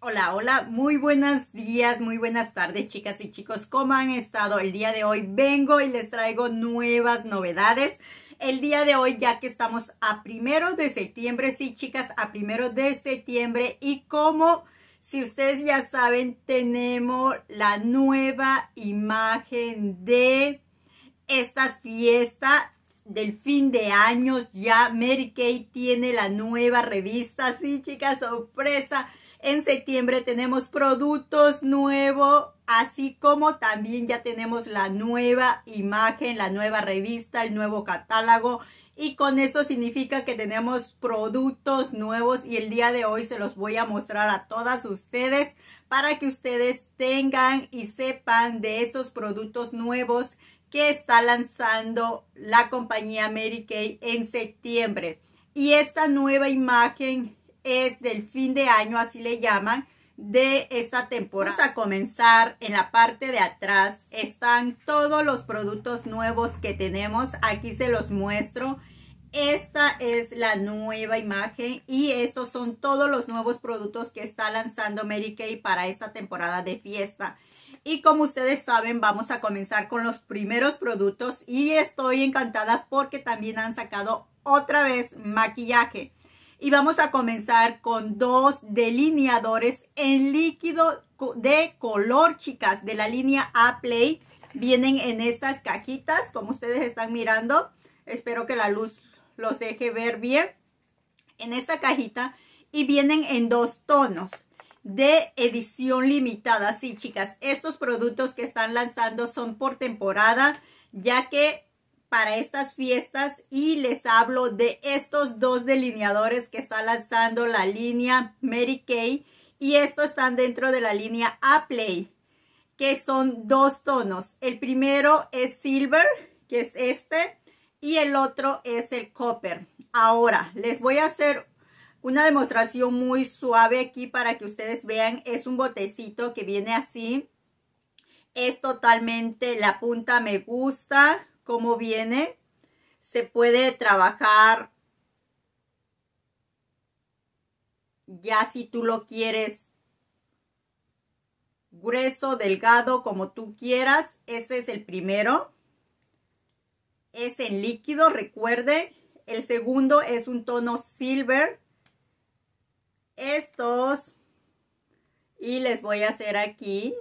Hola, hola, muy buenos días, muy buenas tardes chicas y chicos, ¿cómo han estado? El día de hoy vengo y les traigo nuevas novedades. El día de hoy, ya que estamos a primero de septiembre, sí chicas, a primero de septiembre y como si ustedes ya saben, tenemos la nueva imagen de estas fiestas del fin de años. Ya Mary Kay tiene la nueva revista, sí chicas, sorpresa en septiembre tenemos productos nuevos, así como también ya tenemos la nueva imagen, la nueva revista, el nuevo catálogo. Y con eso significa que tenemos productos nuevos y el día de hoy se los voy a mostrar a todas ustedes para que ustedes tengan y sepan de estos productos nuevos que está lanzando la compañía Mary Kay en septiembre. Y esta nueva imagen es del fin de año, así le llaman, de esta temporada. Vamos a comenzar en la parte de atrás. Están todos los productos nuevos que tenemos. Aquí se los muestro. Esta es la nueva imagen y estos son todos los nuevos productos que está lanzando Mary Kay para esta temporada de fiesta. Y como ustedes saben, vamos a comenzar con los primeros productos y estoy encantada porque también han sacado otra vez maquillaje y vamos a comenzar con dos delineadores en líquido de color, chicas, de la línea A Play. Vienen en estas cajitas, como ustedes están mirando. Espero que la luz los deje ver bien. En esta cajita y vienen en dos tonos de edición limitada. Sí, chicas, estos productos que están lanzando son por temporada, ya que para estas fiestas y les hablo de estos dos delineadores que está lanzando la línea Mary Kay y estos están dentro de la línea A Play que son dos tonos. El primero es silver, que es este, y el otro es el copper. Ahora, les voy a hacer una demostración muy suave aquí para que ustedes vean. Es un botecito que viene así. Es totalmente, la punta me gusta. Como viene. Se puede trabajar ya si tú lo quieres grueso, delgado, como tú quieras. Ese es el primero. Es en líquido, recuerde. El segundo es un tono silver. Estos. Y les voy a hacer aquí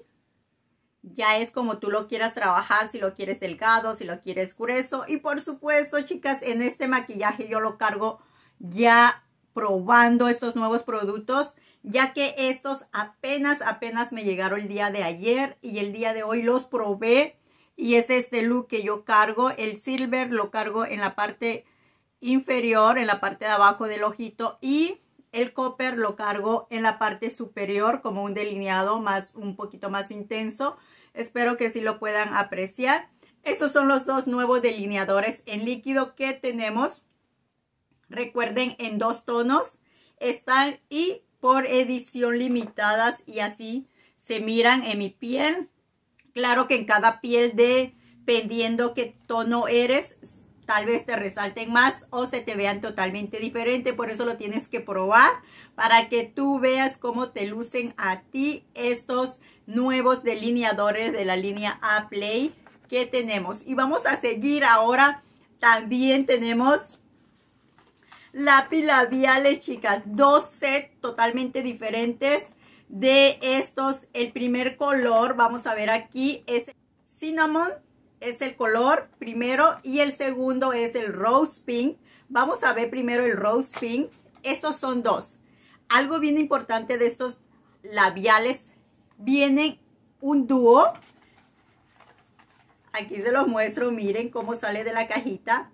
ya es como tú lo quieras trabajar, si lo quieres delgado, si lo quieres grueso. Y por supuesto, chicas, en este maquillaje yo lo cargo ya probando estos nuevos productos, ya que estos apenas, apenas me llegaron el día de ayer y el día de hoy los probé. Y es este look que yo cargo. El silver lo cargo en la parte inferior, en la parte de abajo del ojito y el copper lo cargo en la parte superior como un delineado más un poquito más intenso Espero que sí lo puedan apreciar. Estos son los dos nuevos delineadores en líquido que tenemos. Recuerden, en dos tonos están y por edición limitadas y así se miran en mi piel. Claro que en cada piel, dependiendo qué tono eres, tal vez te resalten más o se te vean totalmente diferente. Por eso lo tienes que probar para que tú veas cómo te lucen a ti estos nuevos delineadores de la línea A Play que tenemos. Y vamos a seguir ahora. También tenemos lápiz labiales, chicas. Dos sets totalmente diferentes de estos. El primer color, vamos a ver aquí, es cinnamon es el color primero y el segundo es el Rose Pink. Vamos a ver primero el Rose Pink. Estos son dos. Algo bien importante de estos labiales, Viene un dúo. Aquí se los muestro, miren cómo sale de la cajita.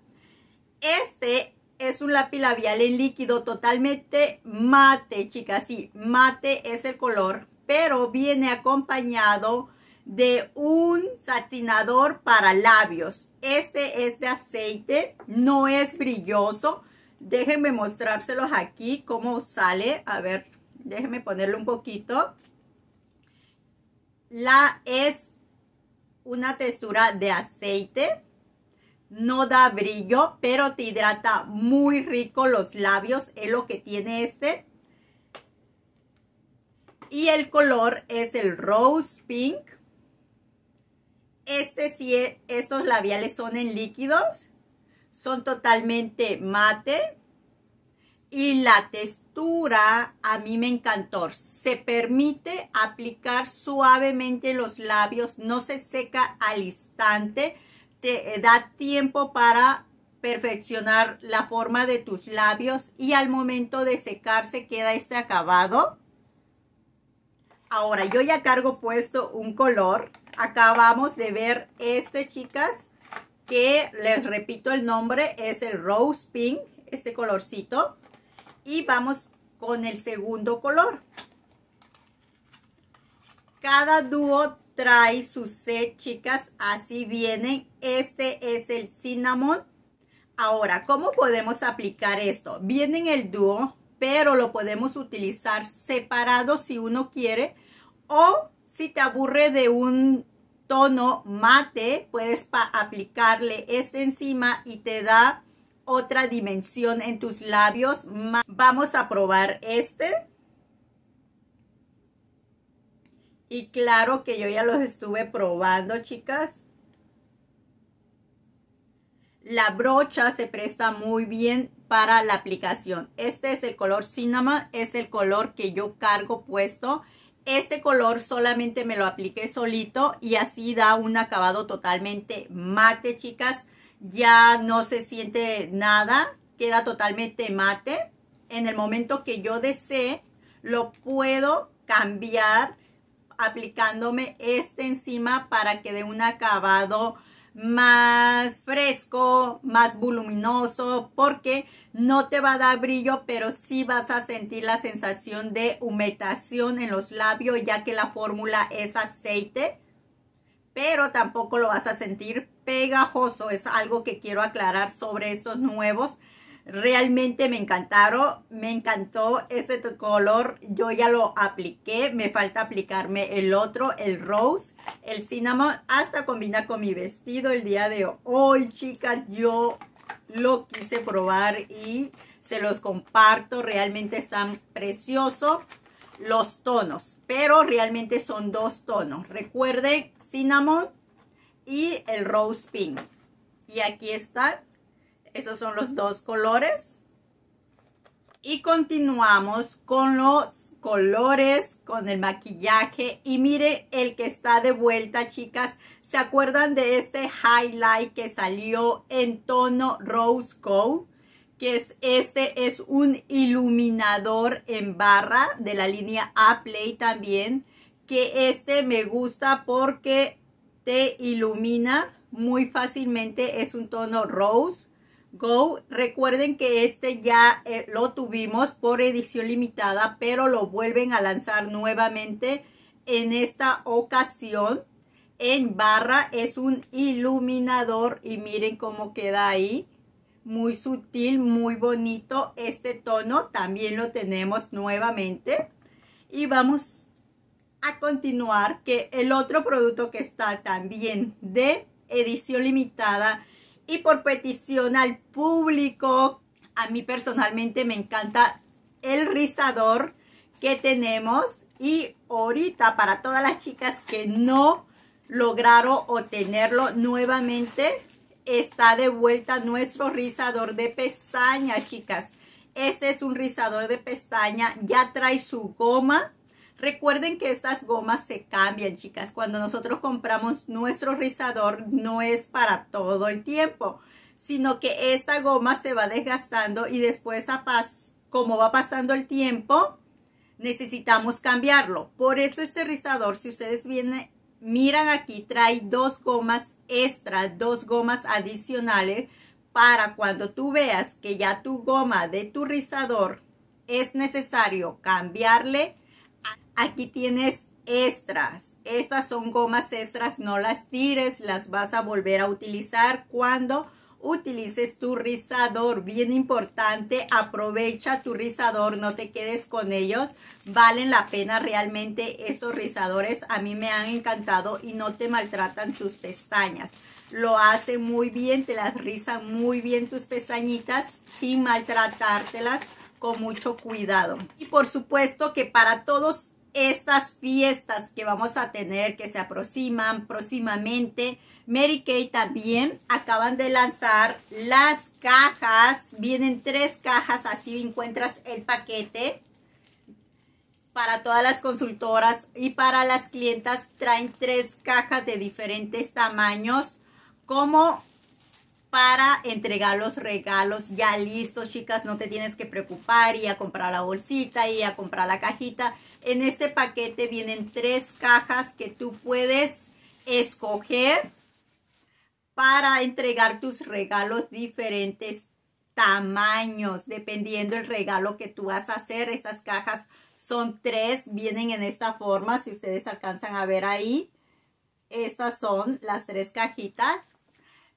Este es un lápiz labial en líquido totalmente mate, chicas. Sí, mate es el color, pero viene acompañado de un satinador para labios. Este es de aceite, no es brilloso. Déjenme mostrárselos aquí cómo sale. A ver, déjenme ponerle un poquito. La es una textura de aceite. No da brillo, pero te hidrata muy rico los labios. Es lo que tiene este. Y el color es el Rose Pink. Este sí, e, estos labiales son en líquidos, son totalmente mate y la textura a mí me encantó. Se permite aplicar suavemente los labios, no se seca al instante, te eh, da tiempo para perfeccionar la forma de tus labios y al momento de secarse queda este acabado. Ahora yo ya cargo puesto un color acabamos de ver este, chicas, que les repito el nombre, es el Rose Pink, este colorcito. Y vamos con el segundo color. Cada dúo trae su set, chicas, así vienen. Este es el Cinnamon. Ahora, ¿cómo podemos aplicar esto? Viene en el dúo, pero lo podemos utilizar separado si uno quiere o si te aburre de un tono mate, puedes aplicarle este encima y te da otra dimensión en tus labios. Vamos a probar este. Y claro que yo ya los estuve probando, chicas. La brocha se presta muy bien para la aplicación. Este es el color Cinema, es el color que yo cargo puesto este color solamente me lo apliqué solito y así da un acabado totalmente mate, chicas. Ya no se siente nada, queda totalmente mate. En el momento que yo desee, lo puedo cambiar aplicándome este encima para que dé un acabado más fresco, más voluminoso, porque no te va a dar brillo, pero sí vas a sentir la sensación de humectación en los labios, ya que la fórmula es aceite, pero tampoco lo vas a sentir pegajoso. Es algo que quiero aclarar sobre estos nuevos Realmente me encantaron, me encantó ese color, yo ya lo apliqué, me falta aplicarme el otro, el rose, el cinnamon, hasta combina con mi vestido el día de hoy, chicas, yo lo quise probar y se los comparto, realmente están preciosos los tonos, pero realmente son dos tonos, recuerden cinnamon y el rose pink, y aquí está esos son los dos colores. Y continuamos con los colores, con el maquillaje. Y mire el que está de vuelta, chicas. ¿Se acuerdan de este highlight que salió en tono Rose Gold? Que es este, es un iluminador en barra de la línea A-Play también. Que este me gusta porque te ilumina muy fácilmente. Es un tono Rose Go. Recuerden que este ya eh, lo tuvimos por edición limitada, pero lo vuelven a lanzar nuevamente en esta ocasión en barra. Es un iluminador y miren cómo queda ahí. Muy sutil, muy bonito. Este tono también lo tenemos nuevamente. Y vamos a continuar que el otro producto que está también de edición limitada y por petición al público. A mí personalmente me encanta el rizador que tenemos y ahorita para todas las chicas que no lograron obtenerlo nuevamente está de vuelta nuestro rizador de pestaña chicas este es un rizador de pestaña ya trae su goma Recuerden que estas gomas se cambian, chicas. Cuando nosotros compramos nuestro rizador no es para todo el tiempo, sino que esta goma se va desgastando y después, a pas como va pasando el tiempo, necesitamos cambiarlo. Por eso este rizador, si ustedes vienen, miran aquí, trae dos gomas extra, dos gomas adicionales para cuando tú veas que ya tu goma de tu rizador es necesario cambiarle aquí tienes extras. Estas son gomas extras, no las tires, las vas a volver a utilizar cuando utilices tu rizador. Bien importante, aprovecha tu rizador, no te quedes con ellos. Valen la pena realmente estos rizadores. A mí me han encantado y no te maltratan tus pestañas. Lo hace muy bien, te las rizan muy bien tus pestañitas sin maltratártelas con mucho cuidado. Y por supuesto que para todos estas fiestas que vamos a tener que se aproximan próximamente. Mary Kay también acaban de lanzar las cajas. Vienen tres cajas, así encuentras el paquete. Para todas las consultoras y para las clientas traen tres cajas de diferentes tamaños. Como para entregar los regalos ya listos, chicas. No te tienes que preocupar y a comprar la bolsita y a comprar la cajita. En este paquete vienen tres cajas que tú puedes escoger para entregar tus regalos diferentes tamaños, dependiendo el regalo que tú vas a hacer. Estas cajas son tres, vienen en esta forma, si ustedes alcanzan a ver ahí. Estas son las tres cajitas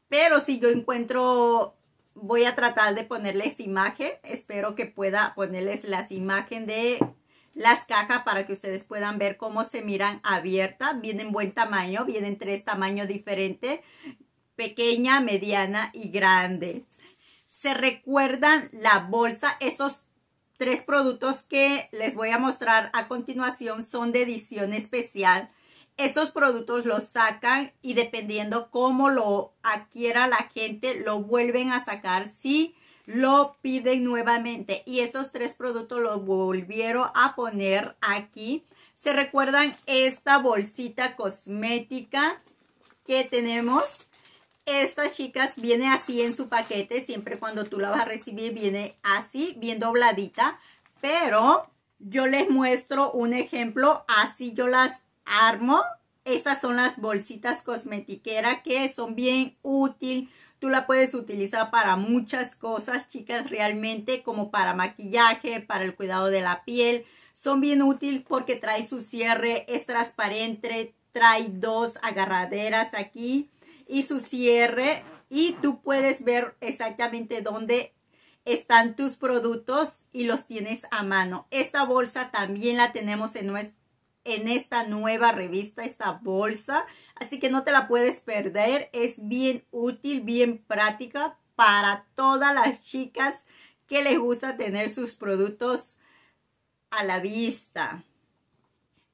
pero si yo encuentro, voy a tratar de ponerles imagen. Espero que pueda ponerles las imágenes de las cajas para que ustedes puedan ver cómo se miran abiertas. Vienen buen tamaño, vienen tres tamaños diferentes. Pequeña, mediana y grande. Se recuerdan la bolsa, esos tres productos que les voy a mostrar a continuación son de edición especial estos productos los sacan y dependiendo cómo lo adquiera la gente, lo vuelven a sacar si lo piden nuevamente. Y estos tres productos los volvieron a poner aquí. ¿Se recuerdan esta bolsita cosmética que tenemos? estas chicas viene así en su paquete. Siempre cuando tú la vas a recibir viene así, bien dobladita. Pero yo les muestro un ejemplo. Así yo las Armo. Esas son las bolsitas cosmetiqueras que son bien útil. Tú la puedes utilizar para muchas cosas, chicas, realmente como para maquillaje, para el cuidado de la piel. Son bien útiles porque trae su cierre, es transparente, trae dos agarraderas aquí y su cierre. Y tú puedes ver exactamente dónde están tus productos y los tienes a mano. Esta bolsa también la tenemos en nuestro en esta nueva revista, esta bolsa. Así que no te la puedes perder. Es bien útil, bien práctica para todas las chicas que les gusta tener sus productos a la vista.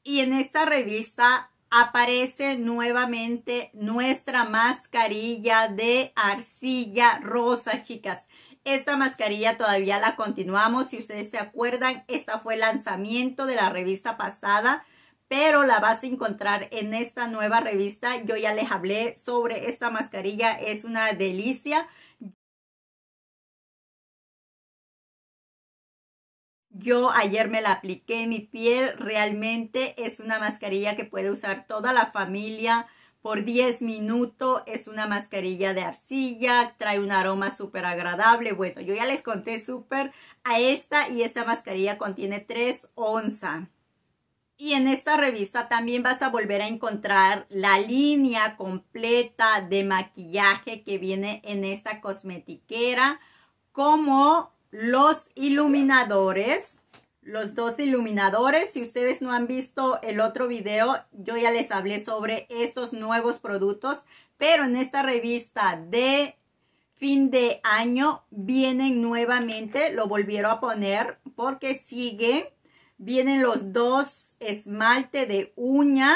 Y en esta revista aparece nuevamente nuestra mascarilla de arcilla rosa, chicas. Esta mascarilla todavía la continuamos. Si ustedes se acuerdan, esta fue el lanzamiento de la revista pasada pero la vas a encontrar en esta nueva revista. Yo ya les hablé sobre esta mascarilla, es una delicia. Yo ayer me la apliqué mi piel, realmente es una mascarilla que puede usar toda la familia por 10 minutos. Es una mascarilla de arcilla, trae un aroma súper agradable. Bueno, yo ya les conté súper a esta y esa mascarilla contiene 3 onzas. Y en esta revista también vas a volver a encontrar la línea completa de maquillaje que viene en esta cosmetiquera, como los iluminadores, los dos iluminadores. Si ustedes no han visto el otro video, yo ya les hablé sobre estos nuevos productos, pero en esta revista de fin de año vienen nuevamente, lo volvieron a poner porque sigue Vienen los dos esmalte de uña.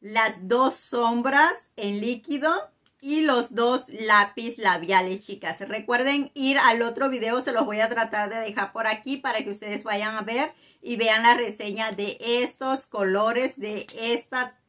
Las dos sombras en líquido y los dos lápiz labiales, chicas. Recuerden ir al otro video, se los voy a tratar de dejar por aquí para que ustedes vayan a ver y vean la reseña de estos colores, de esta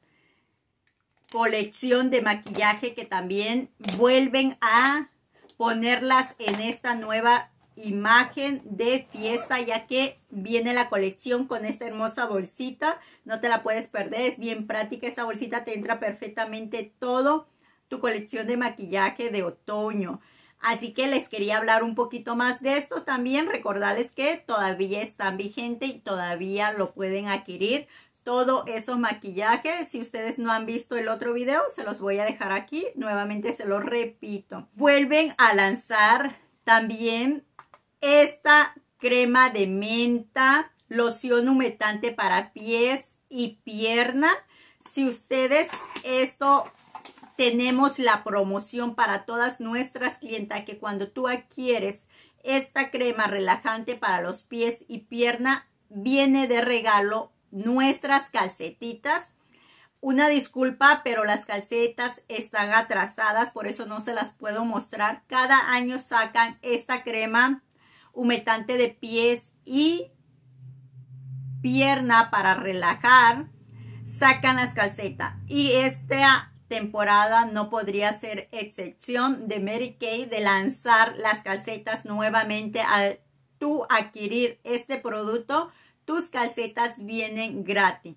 colección de maquillaje que también vuelven a ponerlas en esta nueva imagen de fiesta ya que viene la colección con esta hermosa bolsita no te la puedes perder es bien práctica esa bolsita te entra perfectamente todo tu colección de maquillaje de otoño así que les quería hablar un poquito más de esto también recordarles que todavía están vigente y todavía lo pueden adquirir todo esos maquillajes. Si ustedes no han visto el otro video, se los voy a dejar aquí. Nuevamente se los repito. Vuelven a lanzar también esta crema de menta, loción humectante para pies y pierna. Si ustedes, esto tenemos la promoción para todas nuestras clientas que cuando tú adquieres esta crema relajante para los pies y pierna, viene de regalo nuestras calcetitas. Una disculpa, pero las calcetas están atrasadas, por eso no se las puedo mostrar. Cada año sacan esta crema humetante de pies y pierna para relajar, sacan las calcetas. Y esta temporada no podría ser excepción de Mary Kay de lanzar las calcetas nuevamente al tú adquirir este producto. Tus calcetas vienen gratis,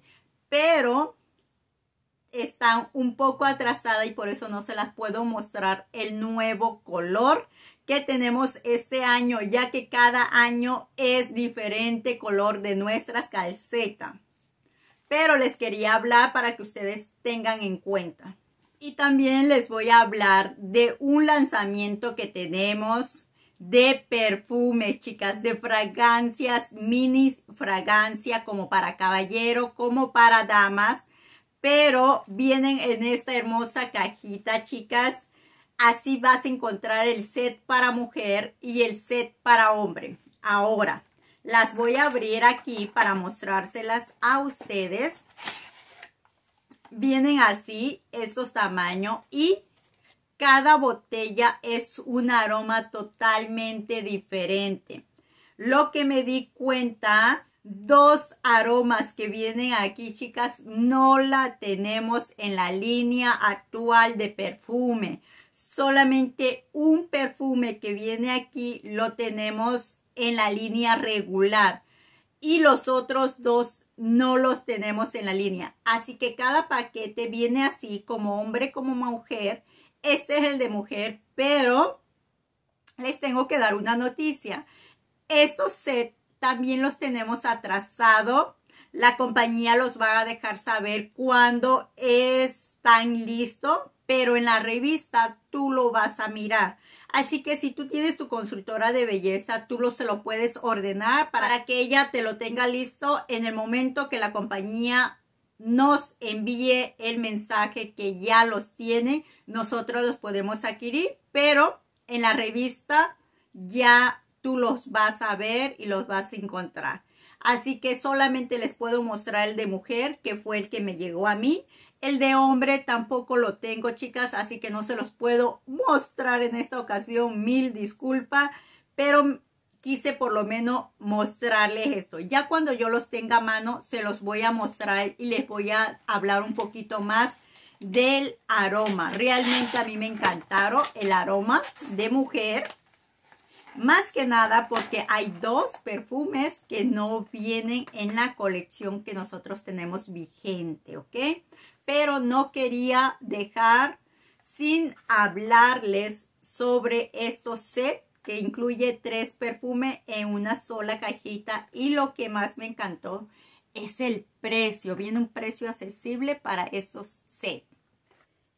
pero están un poco atrasadas y por eso no se las puedo mostrar el nuevo color que tenemos este año, ya que cada año es diferente color de nuestras calcetas. Pero les quería hablar para que ustedes tengan en cuenta. Y también les voy a hablar de un lanzamiento que tenemos de perfumes, chicas, de fragancias, mini fragancia como para caballero, como para damas, pero vienen en esta hermosa cajita, chicas, Así vas a encontrar el set para mujer y el set para hombre. Ahora, las voy a abrir aquí para mostrárselas a ustedes. Vienen así, estos tamaños y cada botella es un aroma totalmente diferente. Lo que me di cuenta, dos aromas que vienen aquí, chicas, no la tenemos en la línea actual de perfume solamente un perfume que viene aquí lo tenemos en la línea regular y los otros dos no los tenemos en la línea. Así que cada paquete viene así como hombre, como mujer. Este es el de mujer, pero les tengo que dar una noticia. Estos set también los tenemos atrasado. La compañía los va a dejar saber cuándo están listos pero en la revista tú lo vas a mirar. Así que si tú tienes tu consultora de belleza, tú lo, se lo puedes ordenar para que ella te lo tenga listo en el momento que la compañía nos envíe el mensaje que ya los tiene. Nosotros los podemos adquirir, pero en la revista ya tú los vas a ver y los vas a encontrar. Así que solamente les puedo mostrar el de mujer, que fue el que me llegó a mí. El de hombre tampoco lo tengo, chicas, así que no se los puedo mostrar en esta ocasión. Mil disculpas, pero quise por lo menos mostrarles esto. Ya cuando yo los tenga a mano, se los voy a mostrar y les voy a hablar un poquito más del aroma. Realmente a mí me encantaron el aroma de mujer. Más que nada porque hay dos perfumes que no vienen en la colección que nosotros tenemos vigente, ¿ok? pero no quería dejar sin hablarles sobre estos set que incluye tres perfumes en una sola cajita y lo que más me encantó es el precio. Viene un precio accesible para estos set.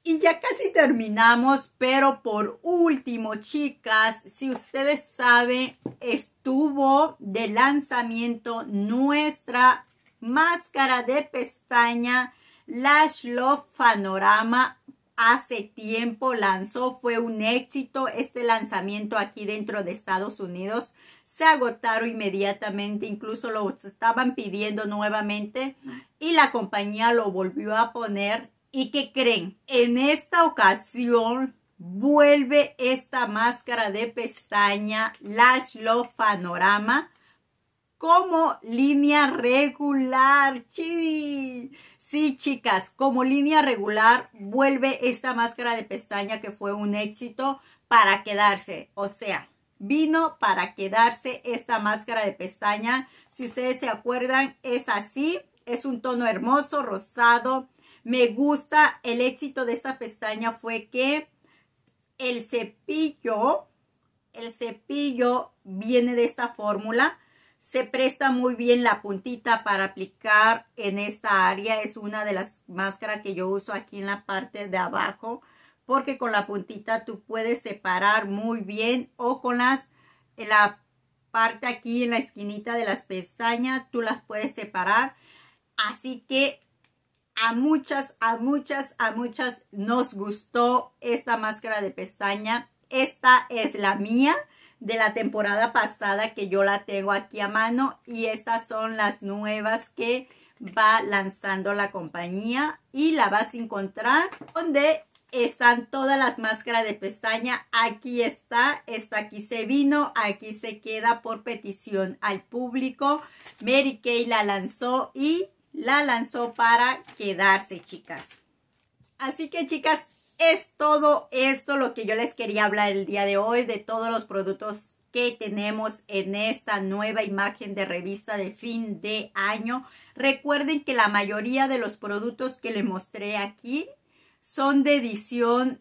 Y ya casi terminamos, pero por último, chicas, si ustedes saben, estuvo de lanzamiento nuestra máscara de pestaña Lash Love Panorama hace tiempo lanzó, fue un éxito este lanzamiento aquí dentro de Estados Unidos. Se agotaron inmediatamente, incluso lo estaban pidiendo nuevamente y la compañía lo volvió a poner. ¿Y qué creen? En esta ocasión vuelve esta máscara de pestaña Lash Love Panorama como línea regular. Sí, chicas, como línea regular vuelve esta máscara de pestaña que fue un éxito para quedarse. O sea, vino para quedarse esta máscara de pestaña. Si ustedes se acuerdan, es así. Es un tono hermoso, rosado. Me gusta. El éxito de esta pestaña fue que el cepillo, el cepillo viene de esta fórmula se presta muy bien la puntita para aplicar en esta área. Es una de las máscaras que yo uso aquí en la parte de abajo. Porque con la puntita tú puedes separar muy bien. O con las, la parte aquí en la esquinita de las pestañas. Tú las puedes separar. Así que a muchas, a muchas, a muchas nos gustó esta máscara de pestaña. Esta es la mía de la temporada pasada que yo la tengo aquí a mano y estas son las nuevas que va lanzando la compañía y la vas a encontrar donde están todas las máscaras de pestaña. Aquí está, esta aquí se vino, aquí se queda por petición al público. Mary Kay la lanzó y la lanzó para quedarse, chicas. Así que, chicas, es todo esto lo que yo les quería hablar el día de hoy de todos los productos que tenemos en esta nueva imagen de revista de fin de año. Recuerden que la mayoría de los productos que les mostré aquí son de edición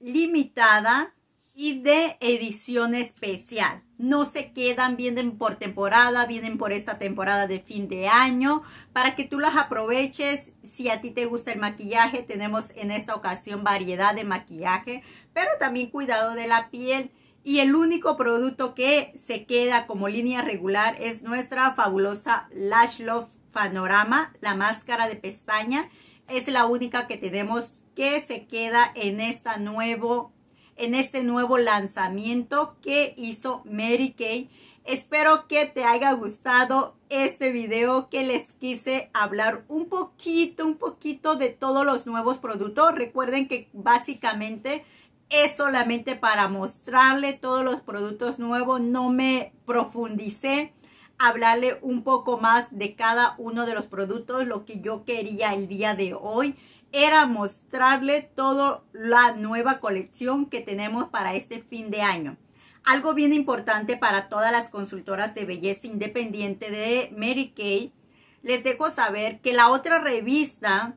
limitada y de edición especial. No se quedan, vienen por temporada, vienen por esta temporada de fin de año, para que tú las aproveches. Si a ti te gusta el maquillaje, tenemos en esta ocasión variedad de maquillaje, pero también cuidado de la piel. Y el único producto que se queda como línea regular es nuestra fabulosa Lash Love Panorama, la máscara de pestaña. Es la única que tenemos que se queda en esta nuevo en este nuevo lanzamiento que hizo Mary Kay. Espero que te haya gustado este video que les quise hablar un poquito, un poquito de todos los nuevos productos. Recuerden que básicamente es solamente para mostrarle todos los productos nuevos. No me profundicé hablarle un poco más de cada uno de los productos, lo que yo quería el día de hoy era mostrarle toda la nueva colección que tenemos para este fin de año. Algo bien importante para todas las consultoras de belleza independiente de Mary Kay, les dejo saber que la otra revista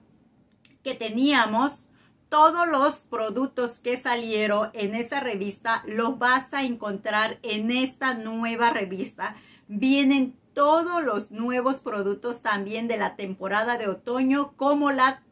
que teníamos, todos los productos que salieron en esa revista los vas a encontrar en esta nueva revista. Vienen todos los nuevos productos también de la temporada de otoño como la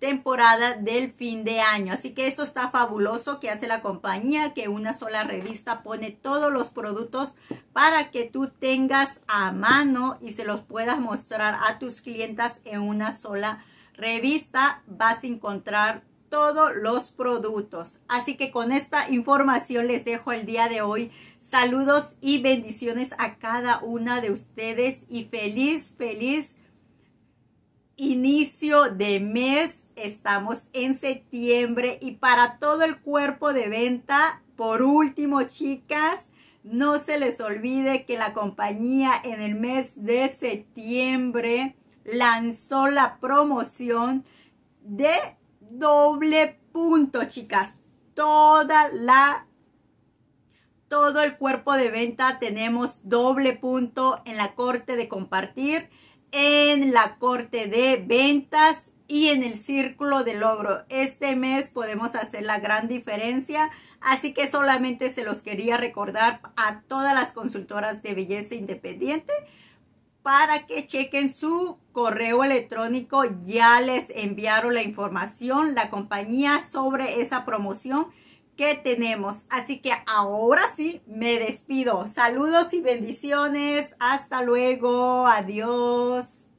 temporada del fin de año. Así que eso está fabuloso que hace la compañía, que una sola revista pone todos los productos para que tú tengas a mano y se los puedas mostrar a tus clientas en una sola revista. Vas a encontrar todos los productos. Así que con esta información les dejo el día de hoy. Saludos y bendiciones a cada una de ustedes y feliz, feliz inicio de mes, estamos en septiembre y para todo el cuerpo de venta, por último chicas, no se les olvide que la compañía en el mes de septiembre lanzó la promoción de doble punto, chicas. Toda la todo el cuerpo de venta tenemos doble punto en la corte de compartir en la corte de ventas y en el círculo de logro. Este mes podemos hacer la gran diferencia, así que solamente se los quería recordar a todas las consultoras de belleza independiente para que chequen su correo electrónico. Ya les enviaron la información, la compañía sobre esa promoción que tenemos. Así que ahora sí, me despido. Saludos y bendiciones. Hasta luego. Adiós.